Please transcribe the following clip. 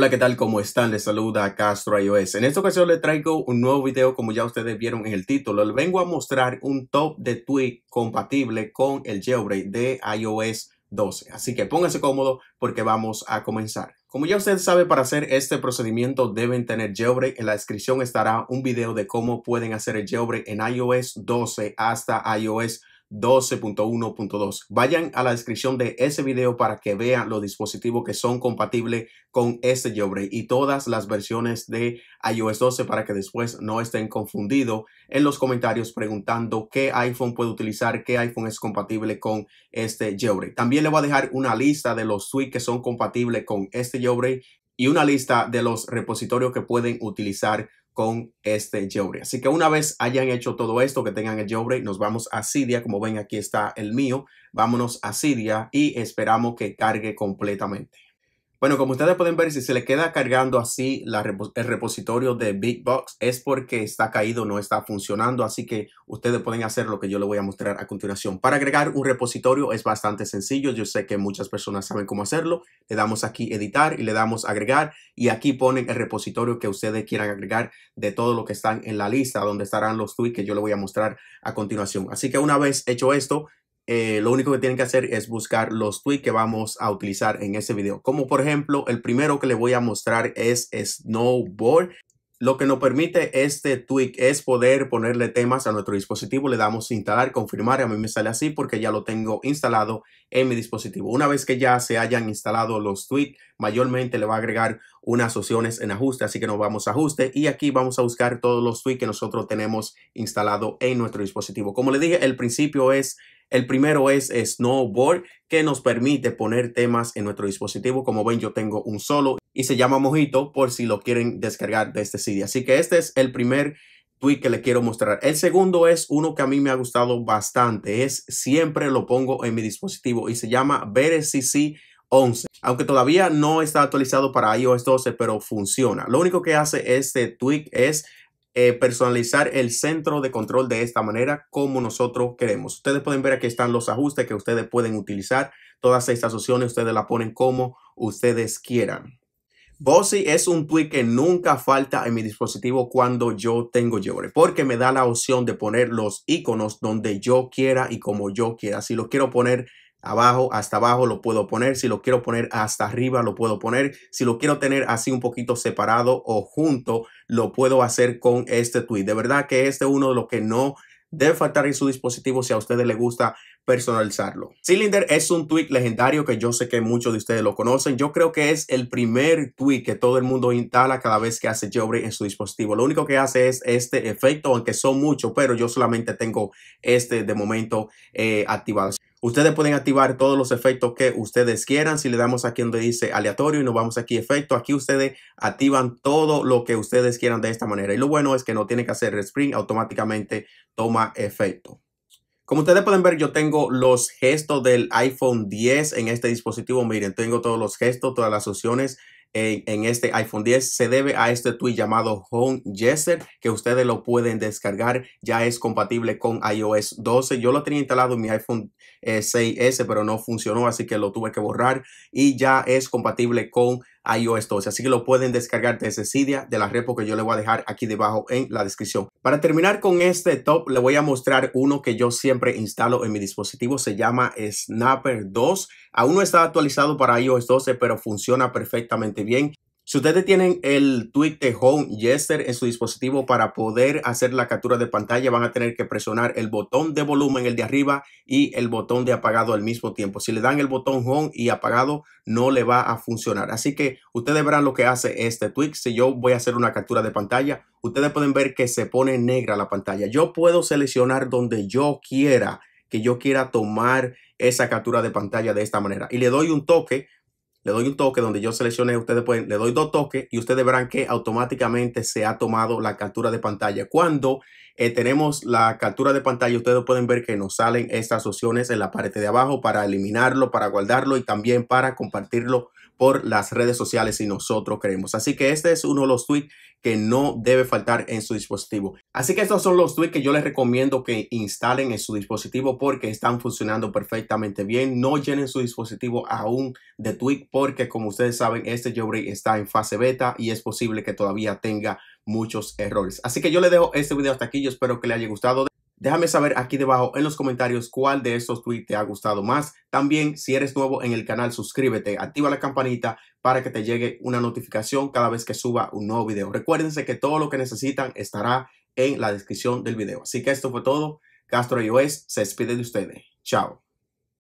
Hola, ¿qué tal? ¿Cómo están? Les saluda Castro iOS. En esta ocasión les traigo un nuevo video, como ya ustedes vieron en el título. Les vengo a mostrar un top de tweet compatible con el jailbreak de iOS 12. Así que pónganse cómodo porque vamos a comenzar. Como ya ustedes saben, para hacer este procedimiento deben tener jailbreak. En la descripción estará un video de cómo pueden hacer el jailbreak en iOS 12 hasta iOS 12. 12.1.2. Vayan a la descripción de ese video para que vean los dispositivos que son compatibles con este jailbreak y todas las versiones de iOS 12 para que después no estén confundidos en los comentarios preguntando qué iPhone puede utilizar, qué iPhone es compatible con este jailbreak. También le voy a dejar una lista de los tweets que son compatibles con este jailbreak y una lista de los repositorios que pueden utilizar con este jailbreak. Así que una vez hayan hecho todo esto, que tengan el jailbreak, nos vamos a Cydia. Como ven, aquí está el mío. Vámonos a Cydia y esperamos que cargue completamente. Bueno, como ustedes pueden ver, si se le queda cargando así el repositorio de Big es porque está caído, no está funcionando. Así que ustedes pueden hacer lo que yo le voy a mostrar a continuación. Para agregar un repositorio es bastante sencillo. Yo sé que muchas personas saben cómo hacerlo. Le damos aquí editar y le damos agregar. Y aquí ponen el repositorio que ustedes quieran agregar de todo lo que están en la lista, donde estarán los tweets que yo le voy a mostrar a continuación. Así que una vez hecho esto, eh, lo único que tienen que hacer es buscar los tweets que vamos a utilizar en ese video. Como por ejemplo, el primero que les voy a mostrar es Snowboard. Lo que nos permite este tweet es poder ponerle temas a nuestro dispositivo. Le damos instalar, confirmar. A mí me sale así porque ya lo tengo instalado en mi dispositivo. Una vez que ya se hayan instalado los tweets, mayormente le va a agregar unas opciones en ajuste. Así que nos vamos a ajuste y aquí vamos a buscar todos los tweets que nosotros tenemos instalado en nuestro dispositivo. Como le dije, el principio es el primero es Snowboard, que nos permite poner temas en nuestro dispositivo. Como ven, yo tengo un solo y se llama Mojito por si lo quieren descargar de este sitio. Así que este es el primer tweet que le quiero mostrar. El segundo es uno que a mí me ha gustado bastante. Es siempre lo pongo en mi dispositivo y se llama BRCC 11. Aunque todavía no está actualizado para iOS 12, pero funciona. Lo único que hace este tweak es eh, personalizar el centro de control de esta manera como nosotros queremos. Ustedes pueden ver aquí están los ajustes que ustedes pueden utilizar. Todas estas opciones ustedes la ponen como ustedes quieran. Bossy es un tweak que nunca falta en mi dispositivo cuando yo tengo yo porque me da la opción de poner los iconos donde yo quiera y como yo quiera. Si lo quiero poner abajo, hasta abajo lo puedo poner. Si lo quiero poner hasta arriba, lo puedo poner. Si lo quiero tener así un poquito separado o junto, lo puedo hacer con este tweet. De verdad que este es uno de los que no debe faltar en su dispositivo si a ustedes les gusta personalizarlo. Cylinder es un tweet legendario que yo sé que muchos de ustedes lo conocen. Yo creo que es el primer tweet que todo el mundo instala cada vez que hace jailbreak en su dispositivo. Lo único que hace es este efecto, aunque son muchos, pero yo solamente tengo este de momento eh, activado. Ustedes pueden activar todos los efectos que ustedes quieran. Si le damos aquí donde dice aleatorio y nos vamos aquí efecto, aquí ustedes activan todo lo que ustedes quieran de esta manera. Y lo bueno es que no tiene que hacer respring, automáticamente toma efecto. Como ustedes pueden ver, yo tengo los gestos del iPhone 10 en este dispositivo. Miren, tengo todos los gestos, todas las opciones en, este iPhone 10 se debe a este tweet llamado Home Jester que ustedes lo pueden descargar. Ya es compatible con iOS 12. Yo lo tenía instalado en mi iPhone 6S, eh, pero no funcionó, así que lo tuve que borrar y ya es compatible con iOS 12. Así que lo pueden descargar desde Cydia, de la repo que yo le voy a dejar aquí debajo en la descripción. Para terminar con este top, le voy a mostrar uno que yo siempre instalo en mi dispositivo. Se llama Snapper 2. Aún no está actualizado para iOS 12, pero funciona perfectamente bien. Si ustedes tienen el tweet de Home Jester en su dispositivo para poder hacer la captura de pantalla, van a tener que presionar el botón de volumen, el de arriba, y el botón de apagado al mismo tiempo. Si le dan el botón Home y apagado, no le va a funcionar. Así que ustedes verán lo que hace este tweet. Si yo voy a hacer una captura de pantalla, ustedes pueden ver que se pone negra la pantalla. Yo puedo seleccionar donde yo quiera que yo quiera tomar esa captura de pantalla de esta manera. Y le doy un toque le doy un toque donde yo seleccioné, ustedes pueden, le doy dos toques y ustedes verán que automáticamente se ha tomado la captura de pantalla. Cuando eh, tenemos la captura de pantalla, ustedes pueden ver que nos salen estas opciones en la parte de abajo para eliminarlo, para guardarlo y también para compartirlo por las redes sociales y nosotros creemos. Así que este es uno de los tweets que no debe faltar en su dispositivo. Así que estos son los tweets que yo les recomiendo que instalen en su dispositivo porque están funcionando perfectamente bien. No llenen su dispositivo aún de tweet porque como ustedes saben, este jailbreak está en fase beta y es posible que todavía tenga muchos errores. Así que yo le dejo este video hasta aquí. Yo espero que le haya gustado. Déjame saber aquí debajo en los comentarios cuál de estos tweets te ha gustado más. También, si eres nuevo en el canal, suscríbete, activa la campanita para que te llegue una notificación cada vez que suba un nuevo video. Recuérdense que todo lo que necesitan estará en la descripción del video. Así que esto fue todo. Castro iOS se despide de ustedes. Chao.